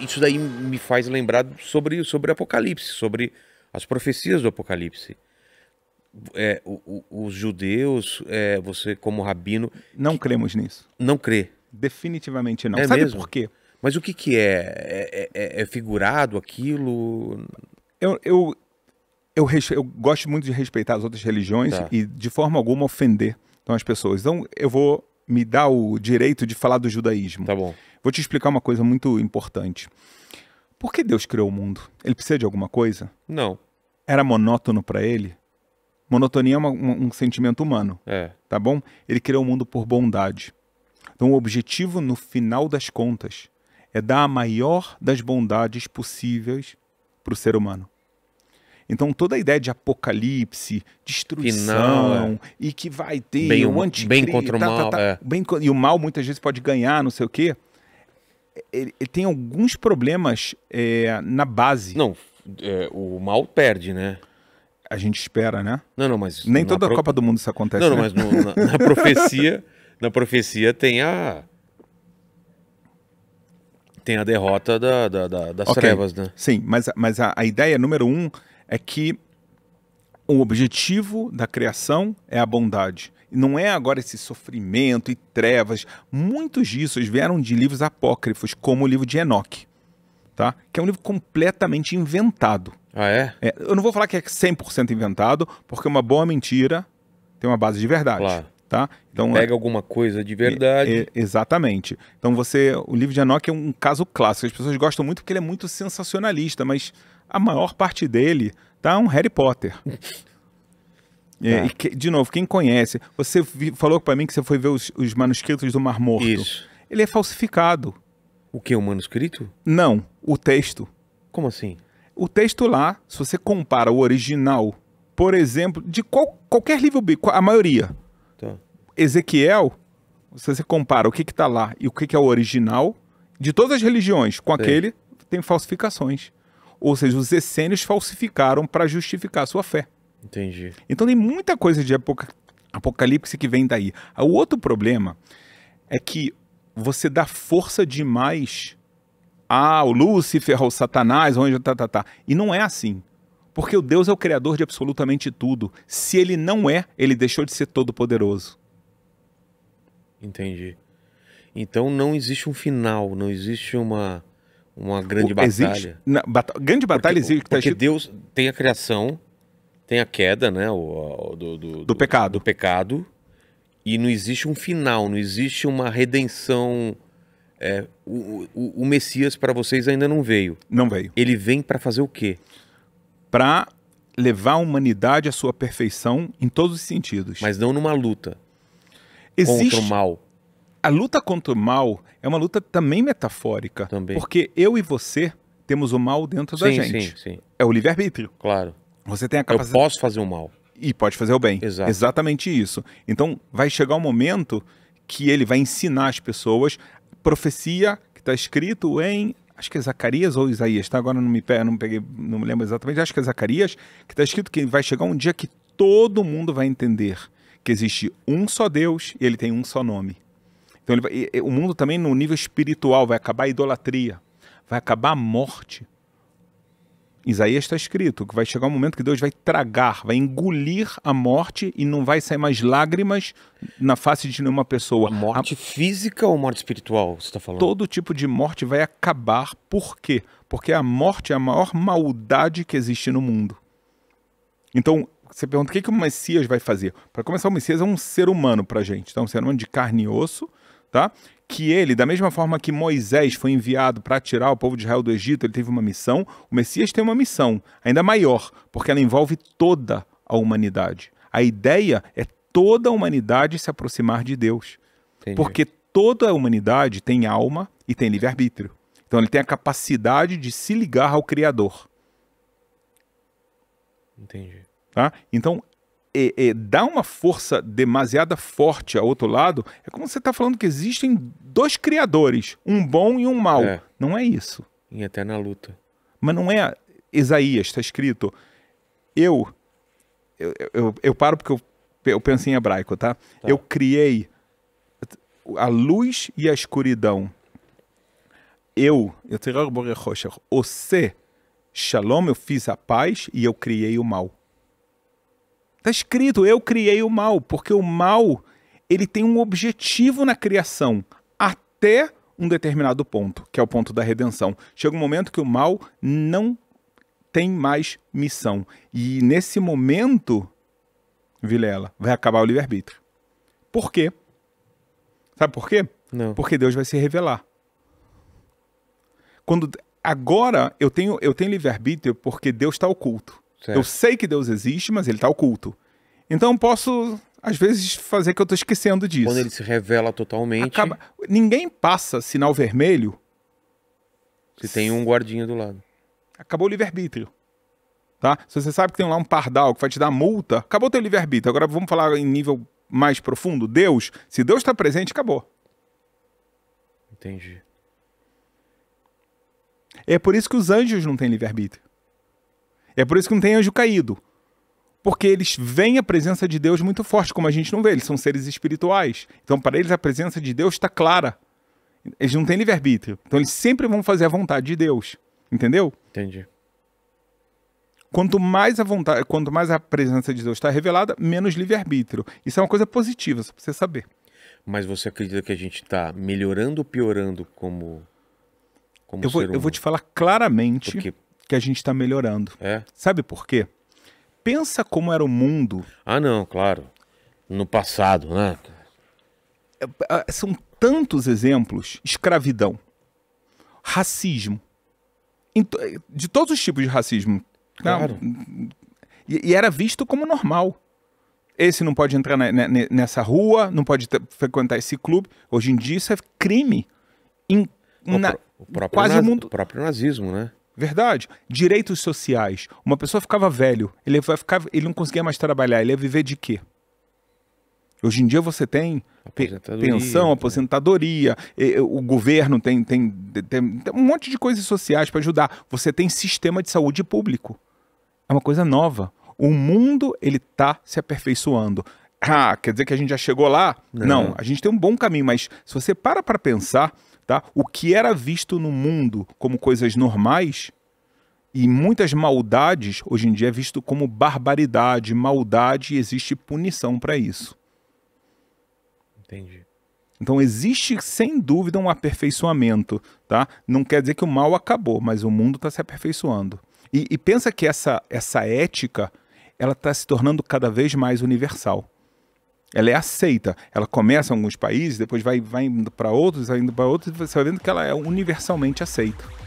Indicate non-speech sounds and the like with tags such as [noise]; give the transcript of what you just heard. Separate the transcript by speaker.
Speaker 1: isso daí me faz lembrar sobre, sobre o Apocalipse, sobre as profecias do Apocalipse. É, o, o, os judeus, é, você como rabino... Não que, cremos nisso. Não crê. Definitivamente não. É Sabe mesmo? por quê? Mas o que, que é? É, é, é, é figurado aquilo? Eu, eu, eu, eu, gosto muito de respeitar as outras religiões tá. e de forma alguma ofender então, as pessoas. Então eu vou me dar o direito de falar do judaísmo. Tá bom. Vou te explicar uma coisa muito importante. Por que Deus criou o mundo? Ele precisa de alguma coisa? Não. Era monótono para ele? Monotonia é uma, um, um, sentimento humano. É. Tá bom? Ele criou o mundo por bondade. Então, o objetivo, no final das contas, é dar a maior das bondades possíveis para o ser humano. Então, toda a ideia de apocalipse, destruição, é. e que vai ter bem, o anticristo, bem contra o tá, tá, mal. Tá, tá, é. bem, e o mal muitas vezes pode ganhar, não sei o quê ele, ele tem alguns problemas é, na base. Não, é, o mal perde, né? A gente espera, né? Não, não, mas. Nem toda pro... Copa do Mundo isso acontece. Não, não, né? mas no, na, na, profecia. [laughs] na profecia tem a. Tem a derrota da, da, da, das okay. trevas, né? Sim, mas, mas a, a ideia número um é que o objetivo da criação é a bondade. Não é agora esse sofrimento e trevas. Muitos disso vieram de livros apócrifos, como o livro de Enoque, tá? que é um livro completamente inventado. Ah, é? é eu não vou falar que é 100% inventado, porque é uma boa mentira tem uma base de verdade. Claro. Tá? Então, pega alguma coisa de verdade. É, é, exatamente. Então você, o livro de Enoch é um caso clássico. As pessoas gostam muito porque ele é muito sensacionalista, mas a maior parte dele tá um Harry Potter. [laughs] É, tá. que, de novo, quem conhece, você falou para mim que você foi ver os, os, manuscritos do Mar Morto. Isso. Ele é falsificado. O que? O manuscrito? Não, o texto. Como assim? O texto lá, se você compara o original, por exemplo, de qual, qualquer livro bíblico, a maioria. Tá. Ezequiel, se você compara o que está lá e o que, que, é o original, de todas as religiões, com aquele, tem falsificações. Ou seja, os essênios falsificaram para justificar a sua fé. Entendi. Então tem muita coisa de apocalipse que vem daí. Ah, o outro problema é que você dá força demais ao ah, Lúcifer, ao Satanás, onde tá, tá, tá. E não é assim. Porque o Deus é o criador de absolutamente tudo. Se ele não é, ele deixou de ser todo poderoso. Entendi. Então não existe um final, não existe uma uma grande batalha. Na, bat grande batalha porque, existe. Tá porque tá... Deus tem a criação, tem a queda, né? O, o do, do, do, pecado. Do pecado. E não existe um final, não existe uma redenção. É, o, o, o Messias para vocês ainda não veio. Não veio. Ele vem para fazer o quê? Para levar a humanidade à sua perfeição em todos os sentidos. Mas não numa luta Existe... contra o mal. A luta contra o mal é uma luta também metafórica. Também. Porque eu e você temos o mal dentro sim, da gente. Sim, sim. É o livre-arbítrio. Claro. Você tem a capacidade. Eu posso fazer o mal. E pode fazer o bem. Exato. Exatamente isso. Então, vai chegar um momento que ele vai ensinar as pessoas profecia que está escrito em acho que é Zacarias ou Isaías, tá? Agora não me, pe... não, peguei, não me lembro exatamente, acho que é Zacarias, que está escrito que vai chegar um dia que todo mundo vai entender que existe um só Deus e ele tem um só nome. Então vai... e, e, o mundo também no nível espiritual vai acabar a idolatria, vai acabar a morte, Isaías está escrito que vai chegar um momento que Deus vai tragar, vai engolir a morte e não vai sair mais lágrimas na face de nenhuma pessoa. morte a... física ou morte espiritual, você está falando? Todo tipo de morte vai acabar. Por quê? Porque a morte é a maior maldade que existe no mundo. Então, você pergunta o que, que o Messias vai fazer? Para começar, o Messias é um ser humano para gente. Então, é um ser humano de carne e osso tá? que ele, da mesma forma que Moisés foi enviado para tirar o povo de Israel do Egito, ele teve uma missão, o Messias tem uma missão ainda maior, porque ela envolve toda a humanidade. A ideia é toda a humanidade se aproximar de Deus. Entendi. Porque toda a humanidade tem alma e tem livre-arbítrio. Então ele tem a capacidade de se ligar ao Criador. Entendi. Tá? Então é, é, uma força demasiada forte ao outro lado, é como você está falando que existem dois criadores, um bom e um mau. É. Não é isso. Em eterna luta. Mas não é. Isaías, está escrito. Eu eu, eu, eu. paro porque eu, eu penso em hebraico, tá? tá? Eu criei a luz e a escuridão. Eu, eu o Shalom, eu fiz a paz e eu criei o mal. Está escrito: eu criei o mal, porque o mal ele tem um objetivo na criação até um determinado ponto, que é o ponto da redenção. Chega um momento que o mal não tem mais missão. E nesse momento, Vilela, vai acabar o livre-arbítrio. Por quê? Sabe por quê? Não. Porque Deus vai se revelar. Quando agora eu tenho eu tenho livre-arbítrio porque Deus está oculto. Certo. Eu sei que Deus existe, mas ele está oculto. Então posso, às vezes, fazer que eu estou esquecendo disso. Quando ele se revela totalmente. Acaba... Ninguém passa sinal vermelho. Se tem um guardinha do lado. Acabou o livre-arbítrio. Tá? Se você sabe que tem lá um pardal que vai te dar multa, acabou o teu livre-arbítrio. Agora vamos falar em nível mais profundo. Deus, se Deus está presente, acabou. Entendi. É por isso que os anjos não têm livre-arbítrio. É por isso que não tem anjo caído. Porque eles veem a presença de Deus muito forte, como a gente não vê, eles são seres espirituais. Então, para eles, a presença de Deus está clara. Eles não têm livre-arbítrio. Então, eles sempre vão fazer a vontade de Deus. Entendeu? Entendi. Quanto mais a vontade, quanto mais a presença de Deus está revelada, menos livre-arbítrio. Isso é uma coisa positiva, só para você saber. Mas você acredita que a gente está melhorando ou piorando como, como eu vou, Eu vou te falar claramente. Porque que a gente está melhorando. É. Sabe por quê? Pensa como era o mundo. Ah, não, claro. No passado, né? É, é, são tantos exemplos: escravidão, racismo, é, de todos os tipos de racismo. Né? Claro. E, era visto como normal. Esse não pode entrar nessa rua, não pode frequentar esse clube. Hoje em dia isso é crime. Em, o, na, o próprio, quase mundo... o próprio nazismo, né? Verdade. Direitos sociais. Uma pessoa ficava velho, ele vai ficar, ele não conseguia mais trabalhar, ele ia viver de quê? Hoje em dia você tem aposentadoria, pensão, né? aposentadoria, né? o governo tem, tem, tem, tem um monte de coisas sociais para ajudar. Você tem sistema de saúde público. É uma coisa nova. O mundo ele está se aperfeiçoando. Ah, quer dizer que a gente já chegou lá? Não, não a gente tem um bom caminho, mas se você para para pensar, Tá? O que era visto no mundo como coisas normais e muitas maldades, hoje em dia é visto como barbaridade, maldade e existe punição para isso. Entendi. Então existe sem dúvida um aperfeiçoamento, tá? Não quer dizer que o mal acabou, mas o mundo está se aperfeiçoando. E, e pensa que essa, essa ética ela está se tornando cada vez mais universal ela é aceita. Ela começa em alguns países, depois vai, vai indo para outros, vai indo para outros, e você vai vendo que ela é universalmente aceita.